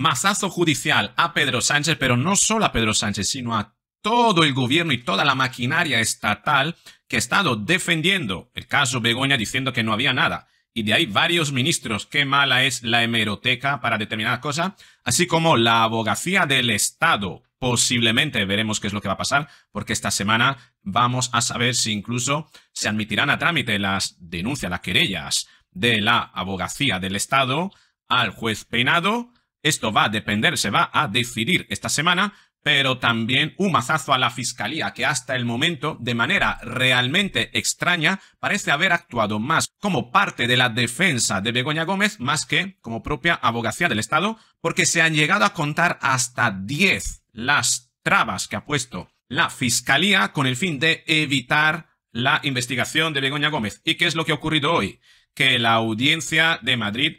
masazo judicial a Pedro Sánchez, pero no solo a Pedro Sánchez, sino a todo el gobierno y toda la maquinaria estatal que ha estado defendiendo el caso Begoña diciendo que no había nada. Y de ahí varios ministros, qué mala es la hemeroteca para determinadas cosas, así como la abogacía del Estado. Posiblemente veremos qué es lo que va a pasar, porque esta semana vamos a saber si incluso se admitirán a trámite las denuncias, las querellas de la abogacía del Estado al juez Peinado esto va a depender, se va a decidir esta semana, pero también un mazazo a la Fiscalía, que hasta el momento, de manera realmente extraña, parece haber actuado más como parte de la defensa de Begoña Gómez más que como propia abogacía del Estado, porque se han llegado a contar hasta 10 las trabas que ha puesto la Fiscalía con el fin de evitar la investigación de Begoña Gómez. ¿Y qué es lo que ha ocurrido hoy? Que la audiencia de Madrid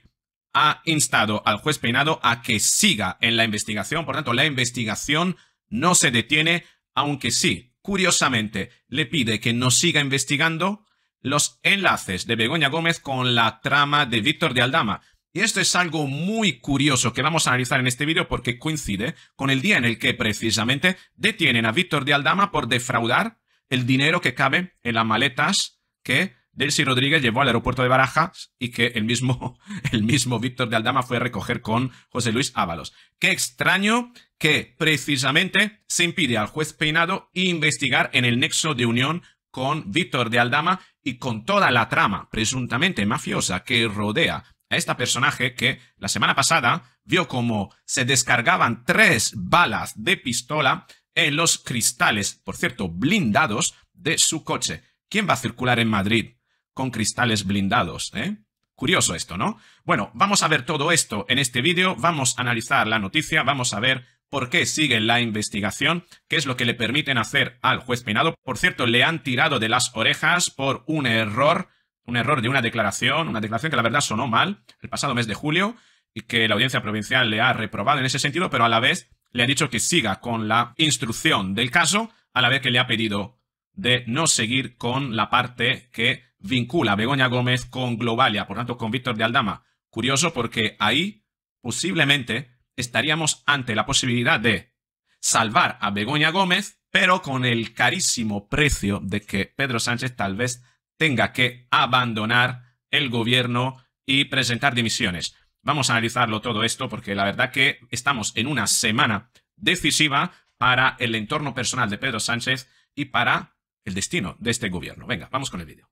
ha instado al juez Peinado a que siga en la investigación. Por tanto, la investigación no se detiene, aunque sí, curiosamente, le pide que no siga investigando los enlaces de Begoña Gómez con la trama de Víctor de Aldama. Y esto es algo muy curioso que vamos a analizar en este vídeo porque coincide con el día en el que precisamente detienen a Víctor de Aldama por defraudar el dinero que cabe en las maletas que Delcy Rodríguez llevó al aeropuerto de Barajas y que el mismo, el mismo Víctor de Aldama fue a recoger con José Luis Ábalos. Qué extraño que precisamente se impide al juez Peinado investigar en el nexo de unión con Víctor de Aldama y con toda la trama presuntamente mafiosa que rodea a este personaje que la semana pasada vio como se descargaban tres balas de pistola en los cristales, por cierto, blindados de su coche. ¿Quién va a circular en Madrid con cristales blindados, ¿eh? Curioso esto, ¿no? Bueno, vamos a ver todo esto en este vídeo, vamos a analizar la noticia, vamos a ver por qué sigue la investigación, qué es lo que le permiten hacer al juez Peinado. Por cierto, le han tirado de las orejas por un error, un error de una declaración, una declaración que la verdad sonó mal el pasado mes de julio y que la audiencia provincial le ha reprobado en ese sentido, pero a la vez le ha dicho que siga con la instrucción del caso, a la vez que le ha pedido de no seguir con la parte que vincula a Begoña Gómez con Globalia, por tanto con Víctor de Aldama. Curioso porque ahí posiblemente estaríamos ante la posibilidad de salvar a Begoña Gómez, pero con el carísimo precio de que Pedro Sánchez tal vez tenga que abandonar el gobierno y presentar dimisiones. Vamos a analizarlo todo esto porque la verdad que estamos en una semana decisiva para el entorno personal de Pedro Sánchez y para el destino de este gobierno. Venga, vamos con el vídeo.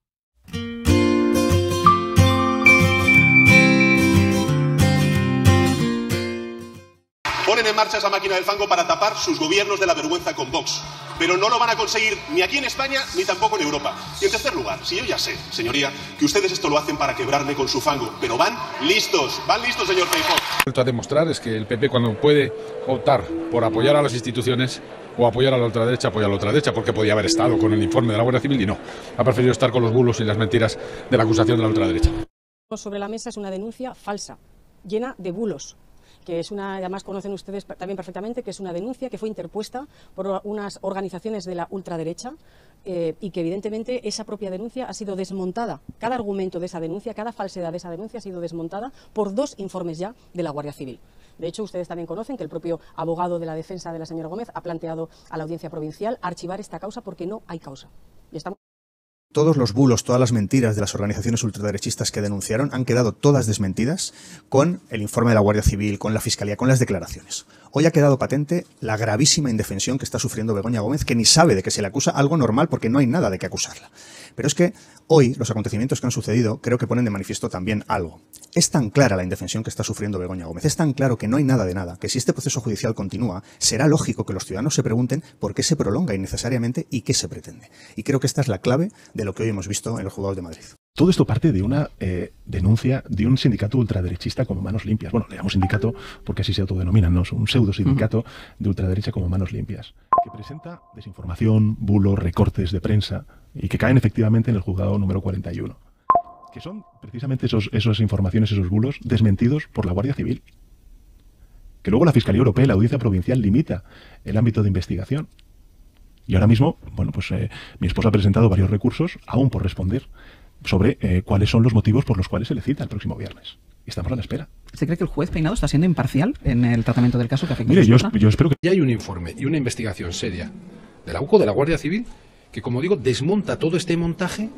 Ponen en marcha esa máquina del fango para tapar sus gobiernos de la vergüenza con Vox pero no lo van a conseguir ni aquí en España ni tampoco en Europa. Y en tercer lugar, si yo ya sé, señoría, que ustedes esto lo hacen para quebrarme con su fango, pero van listos, van listos, señor Feijóo. Lo a demostrar es que el PP cuando puede optar por apoyar a las instituciones o apoyar a la ultraderecha, apoya a la ultraderecha, porque podía haber estado con el informe de la Guardia Civil y no. Ha preferido estar con los bulos y las mentiras de la acusación de la ultraderecha. Sobre la mesa es una denuncia falsa, llena de bulos, que es una, además conocen ustedes también perfectamente, que es una denuncia que fue interpuesta por unas organizaciones de la ultraderecha eh, y que evidentemente esa propia denuncia ha sido desmontada. Cada argumento de esa denuncia, cada falsedad de esa denuncia ha sido desmontada por dos informes ya de la Guardia Civil. De hecho, ustedes también conocen que el propio abogado de la defensa de la señora Gómez ha planteado a la audiencia provincial archivar esta causa porque no hay causa. estamos todos los bulos, todas las mentiras de las organizaciones ultraderechistas que denunciaron han quedado todas desmentidas con el informe de la Guardia Civil, con la Fiscalía, con las declaraciones. Hoy ha quedado patente la gravísima indefensión que está sufriendo Begoña Gómez, que ni sabe de que se le acusa algo normal porque no hay nada de qué acusarla. Pero es que hoy los acontecimientos que han sucedido creo que ponen de manifiesto también algo. Es tan clara la indefensión que está sufriendo Begoña Gómez, es tan claro que no hay nada de nada, que si este proceso judicial continúa, será lógico que los ciudadanos se pregunten por qué se prolonga innecesariamente y qué se pretende. Y creo que esta es la clave de lo que hoy hemos visto en los jugadores de Madrid. Todo esto parte de una eh, denuncia de un sindicato ultraderechista como Manos Limpias. Bueno, le llamamos sindicato porque así se autodenominan, ¿no? Es Un pseudo sindicato de ultraderecha como Manos Limpias, que presenta desinformación, bulos, recortes de prensa y que caen efectivamente en el juzgado número 41. Que son precisamente esos, esas informaciones, esos bulos, desmentidos por la Guardia Civil. Que luego la Fiscalía Europea y la Audiencia Provincial limita el ámbito de investigación. Y ahora mismo, bueno, pues eh, mi esposa ha presentado varios recursos, aún por responder, sobre eh, cuáles son los motivos por los cuales se le cita el próximo viernes. estamos a la espera. ¿Se cree que el juez Peinado está siendo imparcial en el tratamiento del caso que afecta Mire, a yo, yo espero que... Ya hay un informe y una investigación seria de la UCO, de la Guardia Civil, que, como digo, desmonta todo este montaje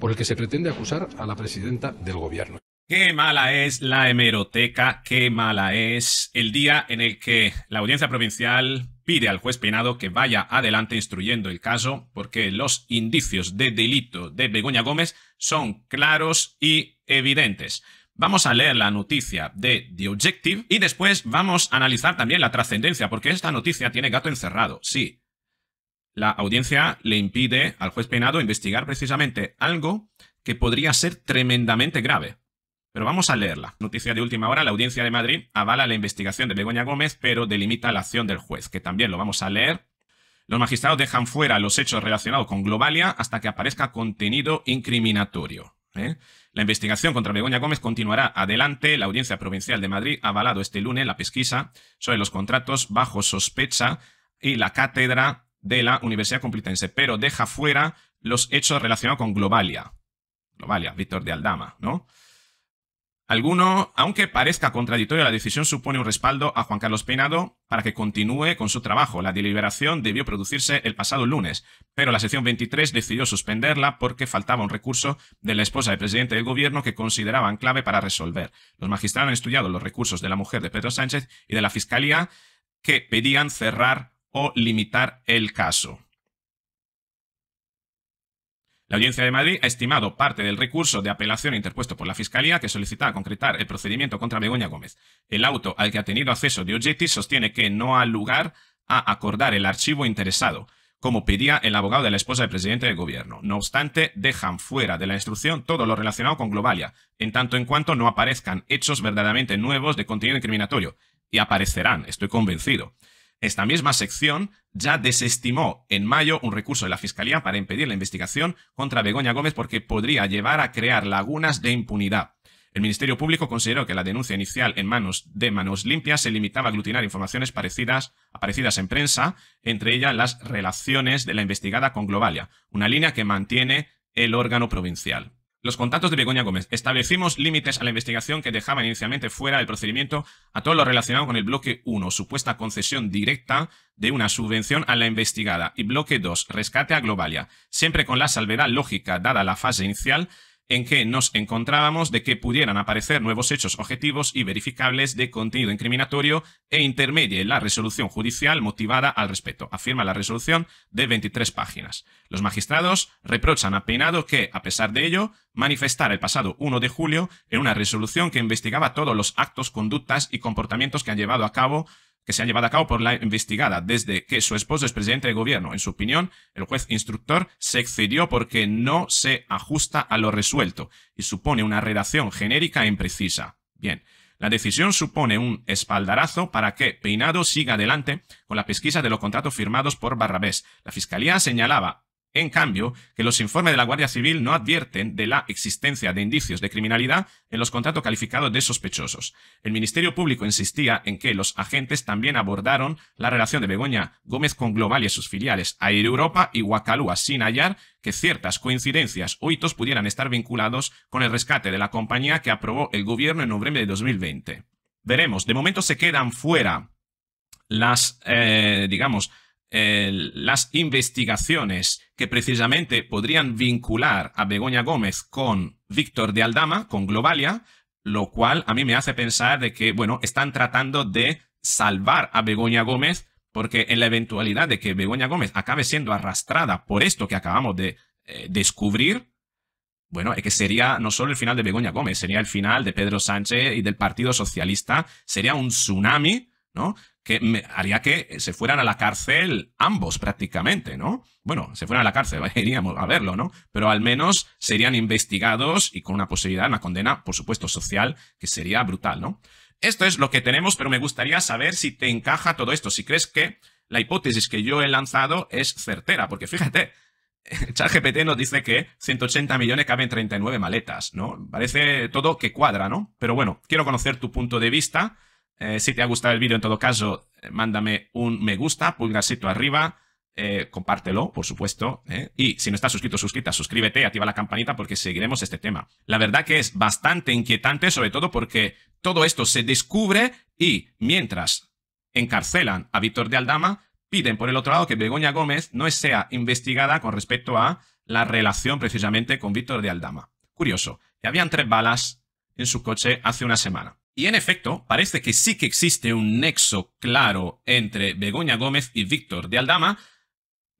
por el que se pretende acusar a la presidenta del gobierno. Qué mala es la hemeroteca, qué mala es el día en el que la audiencia provincial pide al juez penado que vaya adelante instruyendo el caso porque los indicios de delito de Begoña Gómez son claros y evidentes. Vamos a leer la noticia de The Objective y después vamos a analizar también la trascendencia porque esta noticia tiene gato encerrado, sí. La audiencia le impide al juez penado investigar precisamente algo que podría ser tremendamente grave. Pero vamos a leerla. Noticia de última hora, la audiencia de Madrid avala la investigación de Begoña Gómez, pero delimita la acción del juez, que también lo vamos a leer. Los magistrados dejan fuera los hechos relacionados con Globalia hasta que aparezca contenido incriminatorio. ¿eh? La investigación contra Begoña Gómez continuará adelante. La Audiencia Provincial de Madrid ha avalado este lunes la pesquisa sobre los contratos bajo sospecha y la cátedra de la Universidad Complutense, pero deja fuera los hechos relacionados con Globalia. Globalia, Víctor de Aldama, ¿no? Alguno, aunque parezca contradictorio, la decisión supone un respaldo a Juan Carlos Peinado para que continúe con su trabajo. La deliberación debió producirse el pasado lunes, pero la sección 23 decidió suspenderla porque faltaba un recurso de la esposa del presidente del gobierno que consideraban clave para resolver. Los magistrados han estudiado los recursos de la mujer de Pedro Sánchez y de la fiscalía que pedían cerrar o limitar el caso. La Audiencia de Madrid ha estimado parte del recurso de apelación interpuesto por la Fiscalía que solicitaba concretar el procedimiento contra Begoña Gómez. El auto al que ha tenido acceso Diogetti sostiene que no ha lugar a acordar el archivo interesado, como pedía el abogado de la esposa del presidente del gobierno. No obstante, dejan fuera de la instrucción todo lo relacionado con Globalia, en tanto en cuanto no aparezcan hechos verdaderamente nuevos de contenido incriminatorio. Y aparecerán, estoy convencido. Esta misma sección ya desestimó en mayo un recurso de la Fiscalía para impedir la investigación contra Begoña Gómez porque podría llevar a crear lagunas de impunidad. El Ministerio Público consideró que la denuncia inicial en manos de manos limpias se limitaba a aglutinar informaciones parecidas, aparecidas en prensa, entre ellas las relaciones de la investigada con Globalia, una línea que mantiene el órgano provincial los contactos de Begoña Gómez. Establecimos límites a la investigación que dejaban inicialmente fuera del procedimiento a todo lo relacionado con el bloque 1, supuesta concesión directa de una subvención a la investigada, y bloque 2, rescate a Globalia, siempre con la salvedad lógica dada la fase inicial en que nos encontrábamos de que pudieran aparecer nuevos hechos objetivos y verificables de contenido incriminatorio e intermedie la resolución judicial motivada al respecto, afirma la resolución de 23 páginas. Los magistrados reprochan a Peinado que, a pesar de ello, manifestara el pasado 1 de julio en una resolución que investigaba todos los actos, conductas y comportamientos que han llevado a cabo que se ha llevado a cabo por la investigada. Desde que su esposo es presidente de gobierno, en su opinión, el juez instructor se excedió porque no se ajusta a lo resuelto y supone una redacción genérica e imprecisa. Bien. La decisión supone un espaldarazo para que Peinado siga adelante con la pesquisa de los contratos firmados por Barrabés. La Fiscalía señalaba en cambio, que los informes de la Guardia Civil no advierten de la existencia de indicios de criminalidad en los contratos calificados de sospechosos. El Ministerio Público insistía en que los agentes también abordaron la relación de Begoña Gómez con Global y sus filiales Air Europa y Guacalúa, sin hallar que ciertas coincidencias o hitos pudieran estar vinculados con el rescate de la compañía que aprobó el gobierno en noviembre de 2020. Veremos, de momento se quedan fuera las, eh, digamos, eh, las investigaciones que precisamente podrían vincular a Begoña Gómez con Víctor de Aldama, con Globalia, lo cual a mí me hace pensar de que, bueno, están tratando de salvar a Begoña Gómez, porque en la eventualidad de que Begoña Gómez acabe siendo arrastrada por esto que acabamos de eh, descubrir, bueno, es que sería no solo el final de Begoña Gómez, sería el final de Pedro Sánchez y del Partido Socialista, sería un tsunami, ¿no? que haría que se fueran a la cárcel ambos prácticamente, ¿no? Bueno, se fueran a la cárcel, iríamos a verlo, ¿no? Pero al menos serían investigados y con una posibilidad, una condena, por supuesto, social, que sería brutal, ¿no? Esto es lo que tenemos, pero me gustaría saber si te encaja todo esto, si crees que la hipótesis que yo he lanzado es certera, porque fíjate, ChatGPT nos dice que 180 millones caben 39 maletas, ¿no? Parece todo que cuadra, ¿no? Pero bueno, quiero conocer tu punto de vista eh, si te ha gustado el vídeo, en todo caso, eh, mándame un me gusta, pulgarcito arriba, eh, compártelo, por supuesto. Y si no estás suscrito, suscrita, suscríbete, activa la campanita porque seguiremos este tema. La verdad que es bastante inquietante, sobre todo porque todo esto se descubre y mientras encarcelan a Víctor de Aldama, piden por el otro lado que Begoña Gómez no sea investigada con respecto a la relación precisamente con Víctor de Aldama. Curioso, que habían tres balas en su coche hace una semana. Y en efecto, parece que sí que existe un nexo claro entre Begoña Gómez y Víctor de Aldama,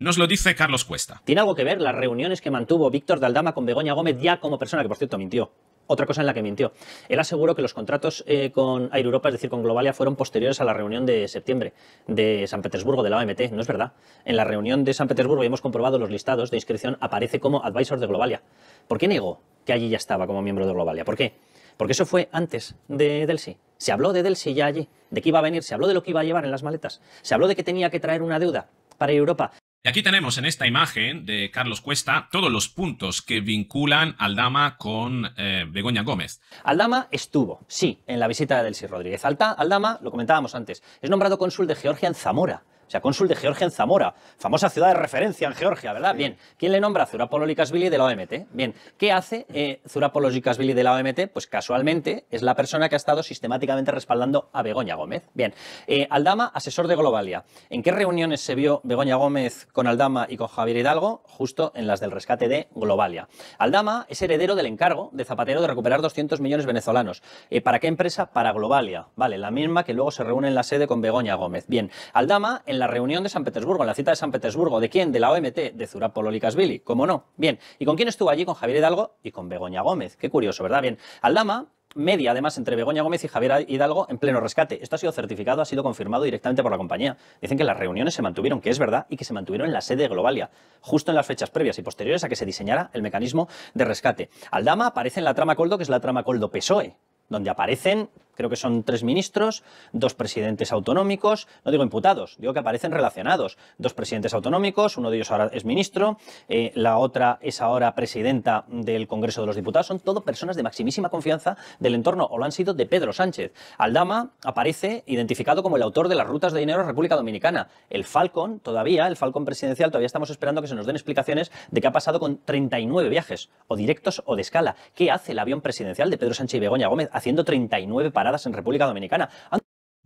nos lo dice Carlos Cuesta. Tiene algo que ver las reuniones que mantuvo Víctor de Aldama con Begoña Gómez ya como persona que, por cierto, mintió otra cosa en la que mintió. Él aseguró que los contratos eh, con Air Europa, es decir, con Globalia, fueron posteriores a la reunión de septiembre de San Petersburgo de la OMT. No es verdad. En la reunión de San Petersburgo, y hemos comprobado los listados de inscripción, aparece como advisor de Globalia. ¿Por qué negó que allí ya estaba como miembro de Globalia? ¿Por qué? Porque eso fue antes de Delsi. Se habló de Delsi ya allí, de qué iba a venir, se habló de lo que iba a llevar en las maletas, se habló de que tenía que traer una deuda para Europa. Y aquí tenemos en esta imagen de Carlos Cuesta todos los puntos que vinculan Aldama con eh, Begoña Gómez. Aldama estuvo, sí, en la visita de Delsi Rodríguez. Alta, Aldama, lo comentábamos antes, es nombrado cónsul de Georgia en Zamora. O sea, cónsul de Georgia en Zamora, famosa ciudad de referencia en Georgia, ¿verdad? Bien. ¿Quién le nombra Zurapolo Likasvili de la OMT? Bien. ¿Qué hace eh, Zurapolo de la OMT? Pues casualmente es la persona que ha estado sistemáticamente respaldando a Begoña Gómez. Bien. Eh, Aldama, asesor de Globalia. ¿En qué reuniones se vio Begoña Gómez con Aldama y con Javier Hidalgo? Justo en las del rescate de Globalia. Aldama es heredero del encargo de Zapatero de recuperar 200 millones venezolanos. Eh, ¿Para qué empresa? Para Globalia. Vale, la misma que luego se reúne en la sede con Begoña Gómez. Bien. Aldama, en en la reunión de San Petersburgo, en la cita de San Petersburgo. ¿De quién? De la OMT, de zura Pololikasvili, ¿Cómo no? Bien. ¿Y con quién estuvo allí? Con Javier Hidalgo y con Begoña Gómez. Qué curioso, ¿verdad? Bien. Aldama media, además, entre Begoña Gómez y Javier Hidalgo en pleno rescate. Esto ha sido certificado, ha sido confirmado directamente por la compañía. Dicen que las reuniones se mantuvieron, que es verdad, y que se mantuvieron en la sede de Globalia, justo en las fechas previas y posteriores a que se diseñara el mecanismo de rescate. Aldama aparece en la trama Coldo, que es la trama Coldo-PSOE, donde aparecen creo que son tres ministros, dos presidentes autonómicos, no digo imputados, digo que aparecen relacionados, dos presidentes autonómicos, uno de ellos ahora es ministro, eh, la otra es ahora presidenta del Congreso de los Diputados, son todo personas de maximísima confianza del entorno, o lo han sido de Pedro Sánchez. Aldama aparece identificado como el autor de las rutas de dinero a República Dominicana. El Falcon, todavía, el Falcon presidencial, todavía estamos esperando que se nos den explicaciones de qué ha pasado con 39 viajes, o directos o de escala. ¿Qué hace el avión presidencial de Pedro Sánchez y Begoña Gómez haciendo 39 paradas? en República Dominicana.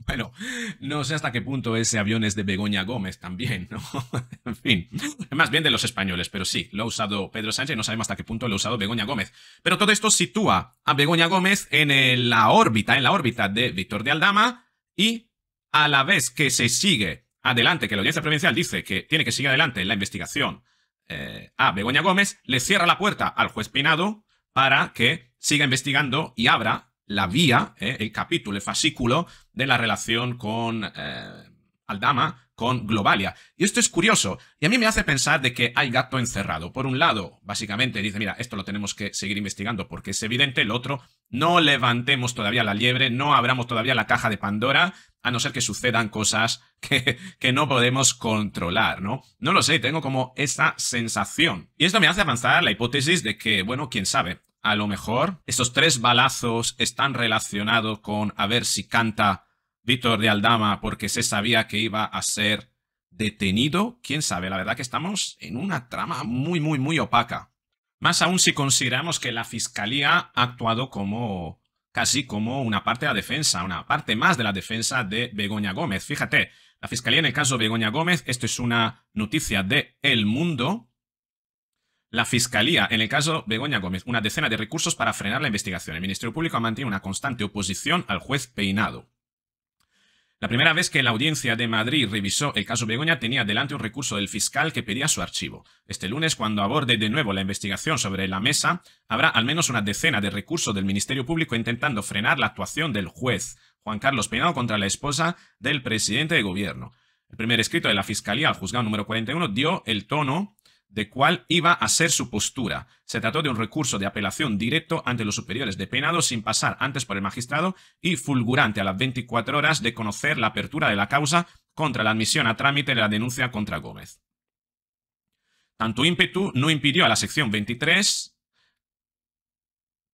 bueno, no sé hasta qué punto ese avión es de Begoña Gómez también, ¿no? en fin, más bien de los españoles, pero sí, lo ha usado Pedro Sánchez, no sabemos hasta qué punto lo ha usado Begoña Gómez. Pero todo esto sitúa a Begoña Gómez en la órbita, en la órbita de Víctor de Aldama y a la vez que se sigue adelante, que la audiencia provincial dice que tiene que seguir adelante la investigación eh, a Begoña Gómez, le cierra la puerta al juez Pinado para que siga investigando y abra la vía, eh, el capítulo, el fascículo de la relación con eh, Aldama, con Globalia. Y esto es curioso, y a mí me hace pensar de que hay gato encerrado. Por un lado, básicamente dice, mira, esto lo tenemos que seguir investigando porque es evidente, el otro, no levantemos todavía la liebre, no abramos todavía la caja de Pandora, a no ser que sucedan cosas que, que no podemos controlar, ¿no? No lo sé, tengo como esa sensación. Y esto me hace avanzar la hipótesis de que, bueno, quién sabe, a lo mejor estos tres balazos están relacionados con a ver si canta Víctor de Aldama porque se sabía que iba a ser detenido. Quién sabe, la verdad que estamos en una trama muy, muy, muy opaca. Más aún si consideramos que la fiscalía ha actuado como casi como una parte de la defensa, una parte más de la defensa de Begoña Gómez. Fíjate, la fiscalía en el caso de Begoña Gómez, esto es una noticia de El Mundo, la Fiscalía, en el caso Begoña Gómez, una decena de recursos para frenar la investigación. El Ministerio Público ha mantenido una constante oposición al juez Peinado. La primera vez que la audiencia de Madrid revisó el caso Begoña tenía delante un recurso del fiscal que pedía su archivo. Este lunes, cuando aborde de nuevo la investigación sobre la mesa, habrá al menos una decena de recursos del Ministerio Público intentando frenar la actuación del juez Juan Carlos Peinado contra la esposa del presidente de gobierno. El primer escrito de la Fiscalía al juzgado número 41 dio el tono de cuál iba a ser su postura. Se trató de un recurso de apelación directo ante los superiores de Peinado sin pasar antes por el magistrado y fulgurante a las 24 horas de conocer la apertura de la causa contra la admisión a trámite de la denuncia contra Gómez. Tanto ímpetu no impidió a la sección 23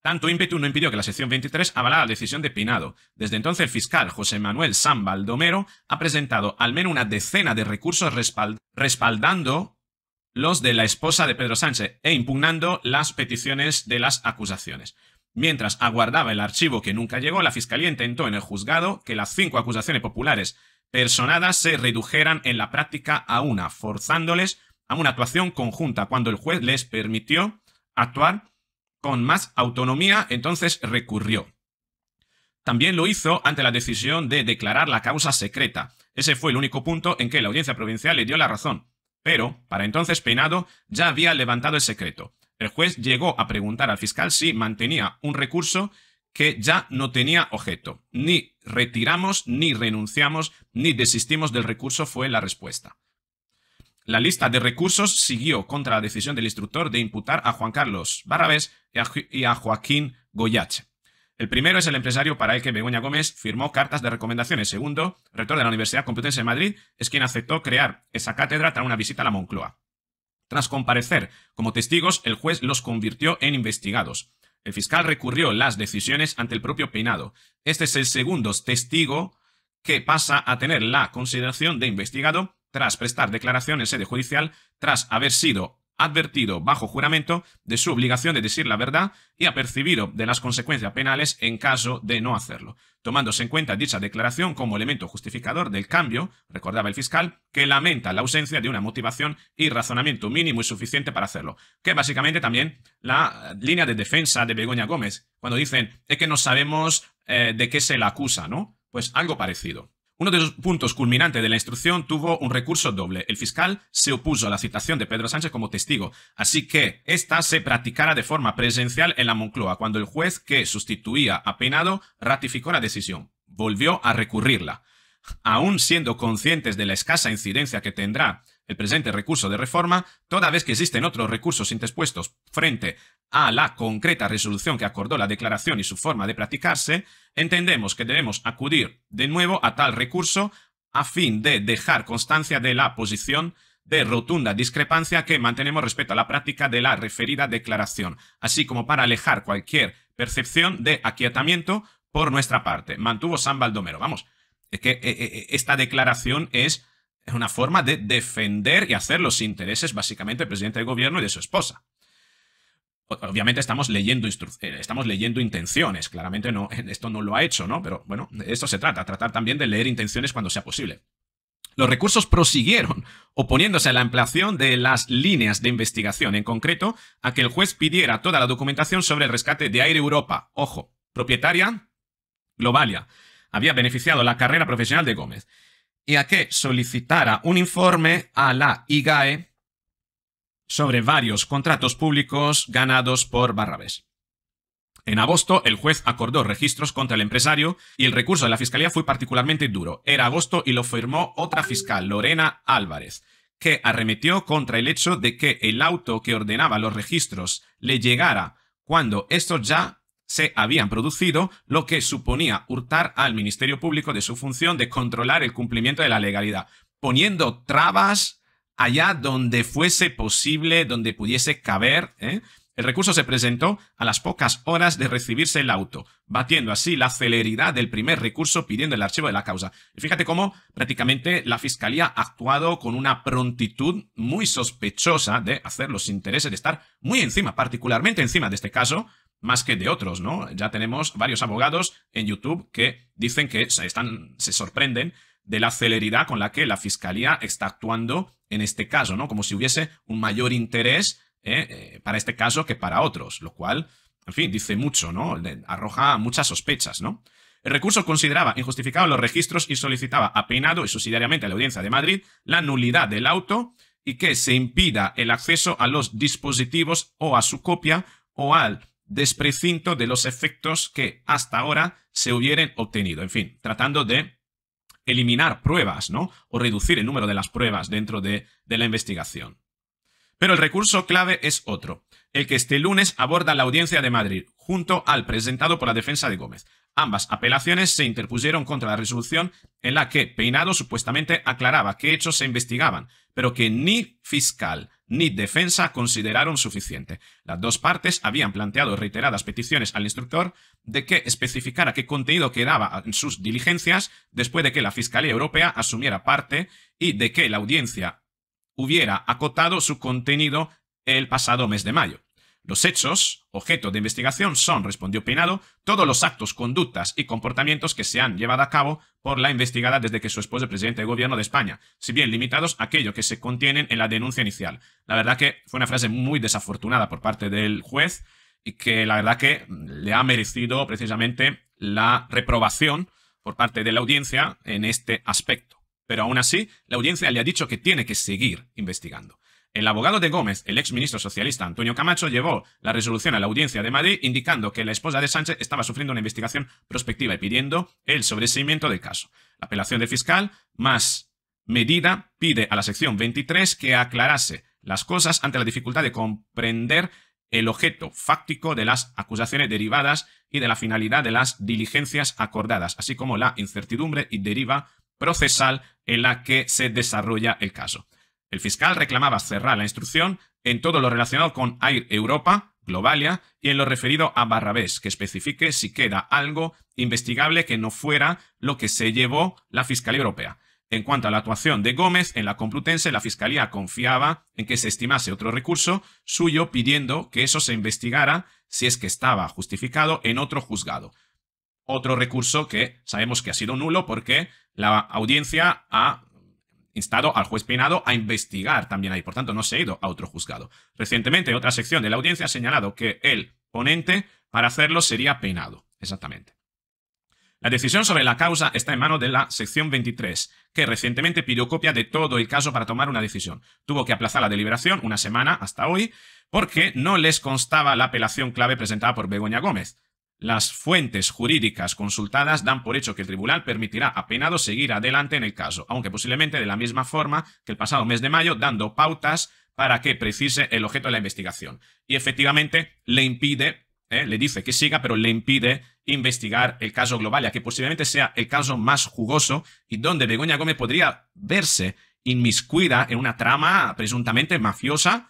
tanto ímpetu no impidió que la sección 23 avalara la decisión de Pinado. Desde entonces el fiscal José Manuel San Baldomero ha presentado al menos una decena de recursos respaldando los de la esposa de Pedro Sánchez e impugnando las peticiones de las acusaciones. Mientras aguardaba el archivo que nunca llegó, la Fiscalía intentó en el juzgado que las cinco acusaciones populares personadas se redujeran en la práctica a una, forzándoles a una actuación conjunta cuando el juez les permitió actuar con más autonomía, entonces recurrió. También lo hizo ante la decisión de declarar la causa secreta. Ese fue el único punto en que la audiencia provincial le dio la razón. Pero, para entonces Peinado ya había levantado el secreto. El juez llegó a preguntar al fiscal si mantenía un recurso que ya no tenía objeto. Ni retiramos, ni renunciamos, ni desistimos del recurso fue la respuesta. La lista de recursos siguió contra la decisión del instructor de imputar a Juan Carlos Barrabés y a Joaquín Goyache. El primero es el empresario para el que Begoña Gómez firmó cartas de recomendaciones. Segundo, rector de la Universidad Complutense de Madrid, es quien aceptó crear esa cátedra tras una visita a la Moncloa. Tras comparecer como testigos, el juez los convirtió en investigados. El fiscal recurrió las decisiones ante el propio peinado. Este es el segundo testigo que pasa a tener la consideración de investigado tras prestar declaración en sede judicial, tras haber sido advertido bajo juramento de su obligación de decir la verdad y apercibido de las consecuencias penales en caso de no hacerlo, tomándose en cuenta dicha declaración como elemento justificador del cambio, recordaba el fiscal, que lamenta la ausencia de una motivación y razonamiento mínimo y suficiente para hacerlo, que básicamente también la línea de defensa de Begoña Gómez, cuando dicen es que no sabemos eh, de qué se la acusa, ¿no? Pues algo parecido. Uno de los puntos culminantes de la instrucción tuvo un recurso doble. El fiscal se opuso a la citación de Pedro Sánchez como testigo, así que esta se practicara de forma presencial en la Moncloa, cuando el juez que sustituía a Peinado ratificó la decisión. Volvió a recurrirla. Aún siendo conscientes de la escasa incidencia que tendrá el presente recurso de reforma, toda vez que existen otros recursos interpuestos frente a la concreta resolución que acordó la declaración y su forma de practicarse, entendemos que debemos acudir de nuevo a tal recurso a fin de dejar constancia de la posición de rotunda discrepancia que mantenemos respecto a la práctica de la referida declaración, así como para alejar cualquier percepción de aquietamiento por nuestra parte. Mantuvo San Baldomero. Vamos, que eh, eh, esta declaración es una forma de defender y hacer los intereses básicamente del presidente del gobierno y de su esposa. Obviamente estamos leyendo, eh, estamos leyendo intenciones, claramente no, esto no lo ha hecho, ¿no? Pero bueno, de esto se trata, tratar también de leer intenciones cuando sea posible. Los recursos prosiguieron oponiéndose a la ampliación de las líneas de investigación, en concreto a que el juez pidiera toda la documentación sobre el rescate de Aire Europa, ojo, propietaria Globalia, había beneficiado la carrera profesional de Gómez, y a que solicitara un informe a la IGAE sobre varios contratos públicos ganados por Barrabés. En agosto, el juez acordó registros contra el empresario y el recurso de la fiscalía fue particularmente duro. Era agosto y lo firmó otra fiscal, Lorena Álvarez, que arremetió contra el hecho de que el auto que ordenaba los registros le llegara cuando estos ya se habían producido, lo que suponía hurtar al Ministerio Público de su función de controlar el cumplimiento de la legalidad, poniendo trabas allá donde fuese posible, donde pudiese caber. ¿eh? El recurso se presentó a las pocas horas de recibirse el auto, batiendo así la celeridad del primer recurso pidiendo el archivo de la causa. fíjate cómo prácticamente la Fiscalía ha actuado con una prontitud muy sospechosa de hacer los intereses, de estar muy encima, particularmente encima de este caso, más que de otros, ¿no? Ya tenemos varios abogados en YouTube que dicen que se, están, se sorprenden de la celeridad con la que la Fiscalía está actuando en este caso, ¿no? Como si hubiese un mayor interés ¿eh? Eh, para este caso que para otros, lo cual, en fin, dice mucho, ¿no? arroja muchas sospechas, ¿no? El recurso consideraba injustificado los registros y solicitaba apeinado y subsidiariamente a la Audiencia de Madrid la nulidad del auto y que se impida el acceso a los dispositivos o a su copia o al desprecinto de los efectos que hasta ahora se hubieran obtenido. En fin, tratando de eliminar pruebas, ¿no? O reducir el número de las pruebas dentro de, la investigación. Pero el recurso clave es otro, el que este lunes aborda la audiencia de Madrid, junto al presentado por la defensa de Gómez. Ambas apelaciones se interpusieron contra la resolución en la que Peinado supuestamente aclaraba qué hechos se investigaban, pero que ni fiscal ni defensa consideraron suficiente. Las dos partes habían planteado reiteradas peticiones al instructor de que especificara qué contenido quedaba en sus diligencias después de que la Fiscalía Europea asumiera parte y de que la audiencia hubiera acotado su contenido el pasado mes de mayo. Los hechos, objeto de investigación, son, respondió Peinado, todos los actos, conductas y comportamientos que se han llevado a cabo por la investigada desde que su esposo es presidente del gobierno de España, si bien limitados a aquello que se contienen en la denuncia inicial. La verdad que fue una frase muy desafortunada por parte del juez y que la verdad que le ha merecido precisamente la reprobación por parte de la audiencia en este aspecto. Pero aún así, la audiencia le ha dicho que tiene que seguir investigando. El abogado de Gómez, el ex ministro socialista Antonio Camacho, llevó la resolución a la audiencia de Madrid indicando que la esposa de Sánchez estaba sufriendo una investigación prospectiva y pidiendo el sobreseimiento del caso. La apelación del fiscal, más medida, pide a la sección 23 que aclarase las cosas ante la dificultad de comprender el objeto fáctico de las acusaciones derivadas y de la finalidad de las diligencias acordadas, así como la incertidumbre y deriva procesal en la que se desarrolla el caso. El fiscal reclamaba cerrar la instrucción en todo lo relacionado con Air Europa, Globalia y en lo referido a Barrabés, que especifique si queda algo investigable que no fuera lo que se llevó la Fiscalía Europea. En cuanto a la actuación de Gómez en la Complutense, la Fiscalía confiaba en que se estimase otro recurso suyo pidiendo que eso se investigara si es que estaba justificado en otro juzgado. Otro recurso que sabemos que ha sido nulo porque la audiencia ha instado al juez peinado a investigar también ahí. Por tanto, no se ha ido a otro juzgado. Recientemente, otra sección de la audiencia ha señalado que el ponente para hacerlo sería peinado. Exactamente. La decisión sobre la causa está en manos de la sección 23, que recientemente pidió copia de todo el caso para tomar una decisión. Tuvo que aplazar la deliberación una semana hasta hoy porque no les constaba la apelación clave presentada por Begoña Gómez. Las fuentes jurídicas consultadas dan por hecho que el tribunal permitirá a Penado seguir adelante en el caso, aunque posiblemente de la misma forma que el pasado mes de mayo, dando pautas para que precise el objeto de la investigación. Y efectivamente le impide, ¿eh? le dice que siga, pero le impide investigar el caso global, ya que posiblemente sea el caso más jugoso y donde Begoña Gómez podría verse inmiscuida en una trama presuntamente mafiosa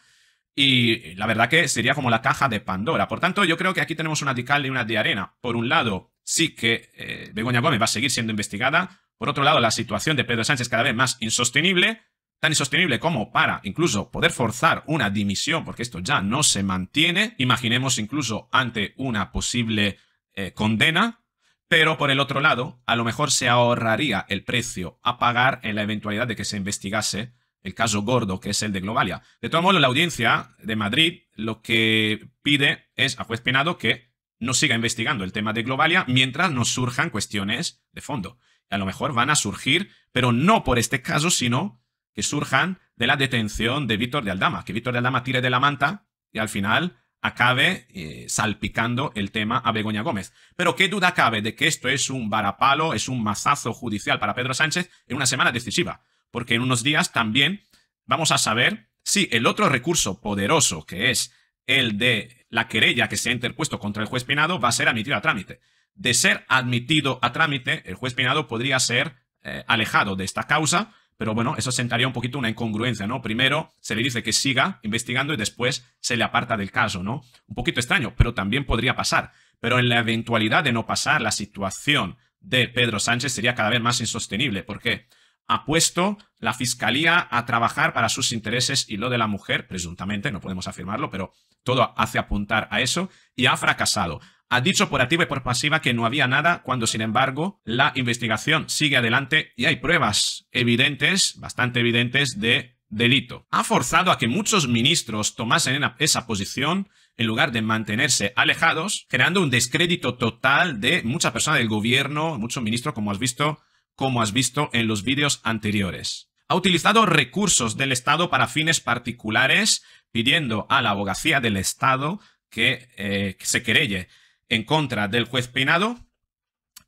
y la verdad que sería como la caja de Pandora. Por tanto, yo creo que aquí tenemos una de y una de arena. Por un lado, sí que eh, Begoña Gómez va a seguir siendo investigada. Por otro lado, la situación de Pedro Sánchez cada vez más insostenible. Tan insostenible como para incluso poder forzar una dimisión, porque esto ya no se mantiene. Imaginemos incluso ante una posible eh, condena. Pero por el otro lado, a lo mejor se ahorraría el precio a pagar en la eventualidad de que se investigase el caso gordo, que es el de Globalia. De todos modos, la audiencia de Madrid lo que pide es a juez Penado que no siga investigando el tema de Globalia mientras no surjan cuestiones de fondo. a lo mejor van a surgir, pero no por este caso, sino que surjan de la detención de Víctor de Aldama, que Víctor de Aldama tire de la manta y al final acabe eh, salpicando el tema a Begoña Gómez. Pero qué duda cabe de que esto es un varapalo, es un mazazo judicial para Pedro Sánchez en una semana decisiva porque en unos días también vamos a saber si el otro recurso poderoso, que es el de la querella que se ha interpuesto contra el juez Pinado, va a ser admitido a trámite. De ser admitido a trámite, el juez Pinado podría ser eh, alejado de esta causa, pero bueno, eso sentaría un poquito una incongruencia, ¿no? Primero se le dice que siga investigando y después se le aparta del caso, ¿no? Un poquito extraño, pero también podría pasar. Pero en la eventualidad de no pasar, la situación de Pedro Sánchez sería cada vez más insostenible. ¿Por qué? ha puesto la Fiscalía a trabajar para sus intereses y lo de la mujer, presuntamente, no podemos afirmarlo, pero todo hace apuntar a eso, y ha fracasado. Ha dicho por activa y por pasiva que no había nada, cuando sin embargo la investigación sigue adelante y hay pruebas evidentes, bastante evidentes, de delito. Ha forzado a que muchos ministros tomasen esa posición en lugar de mantenerse alejados, generando un descrédito total de muchas personas del gobierno, muchos ministros, como has visto, como has visto en los vídeos anteriores. Ha utilizado recursos del Estado para fines particulares, pidiendo a la abogacía del Estado eh, que, se querelle en contra del juez peinado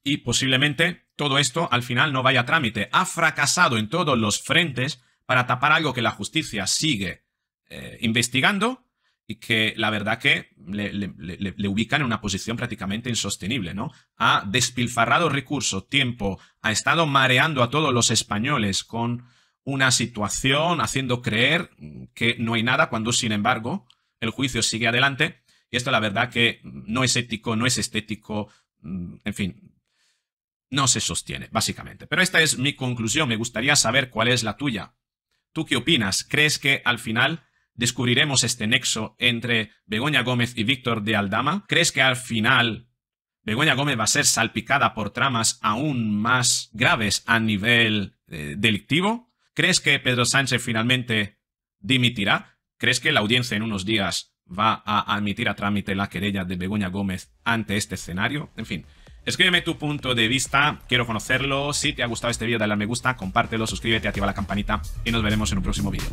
y posiblemente todo esto al final no vaya a trámite. Ha fracasado en todos los frentes para tapar algo que la justicia sigue eh, investigando y que la verdad que le, ubican en una posición prácticamente insostenible, ¿no? Ha despilfarrado recursos, tiempo, ha estado mareando a todos los españoles con una situación, haciendo creer que no hay nada, cuando sin embargo el juicio sigue adelante. Y esto la verdad que no es ético, no es estético, mm, en fin, no se sostiene, básicamente. Pero esta es mi conclusión, me gustaría saber cuál es la tuya. ¿Tú qué opinas? ¿Crees que al final descubriremos este nexo entre Begoña Gómez y Víctor de Aldama? ¿Crees que al final Begoña Gómez va a ser salpicada por tramas aún más graves a nivel eh, delictivo? ¿Crees que Pedro Sánchez finalmente dimitirá? ¿Crees que la audiencia en unos días va a admitir a trámite la querella de Begoña Gómez ante este escenario? En fin, Escríbeme tu punto de vista, quiero conocerlo. Si te ha gustado este vídeo, dale a me gusta, compártelo, suscríbete, activa la campanita y nos veremos en un próximo vídeo.